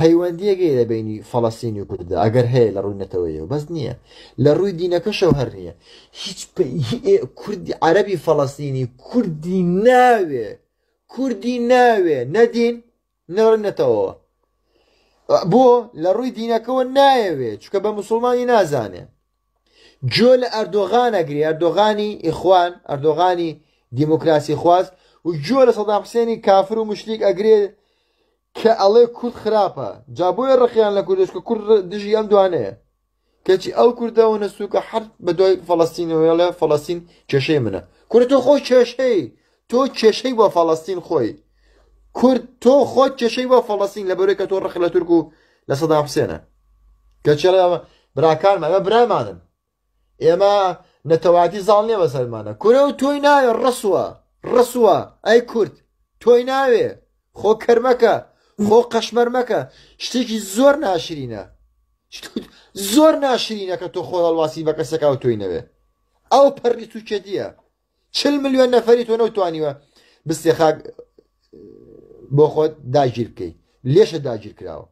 پەیوەندیەگەی لە بینی فەڵەسینی و کووردا ئەگەر هەیە لە ڕووی نەتەوەیەوە بەس نییە لە ڕووی دینەکەشەو هەر نییە هیچ کوردی عەربی فەڵەسینی کوردی ناوێ کوردی ناوێ نەدین نەڕنەتەوە بۆ لە ڕووی دینەکەەوە نایەوێ چکە بە مسلمانی نازانێ جۆ لە ئەردۆغانەگری ئەردۆغانی ئیخوان ئەردۆغانی دیموکراسی خواست و جۆ لە سەدام حسێنی کافر و مشتێک ئەگرێت کە ئەڵێ کورد خراپە جا بۆیە ڕخیان لە کوردش کە کورد دژی ئەم دوانەیە کەچی ئەو کوردەوە نەسوکە حرت بە دوای فەڵستینەوە لە فەڵستین کێشەی منە کورد تۆ خۆی کێشەی تۆ کێشەی بۆ فەڵستین خۆی کورد تۆ خۆت کێشەی بۆ فەڵستین لە بەرێکە تۆ ڕخ لە تورک و لە سەدا حوسێنە کەچەڵەوە براکانمە ئەمە برامانن ئێمە نەتەواتی زاڵ نێ بەسەرمانە کورە و تۆی ناوێ ڕسووە ڕسووە ئەی کورد تۆی ناوێ خۆ کەرمەکە خۆ قەشمەر مەکە شتێکی زۆر ناشرینە زۆر ناشرینە کە تۆ خۆڵواسی بە کەسەکە و توینەوێ ئەو پەرری توچێتیە چل میلیۆن نەفری تۆ نەوتوانیوە بستێ خاک بۆ خۆت داگیر بکەیت لێشە داگیر کراوە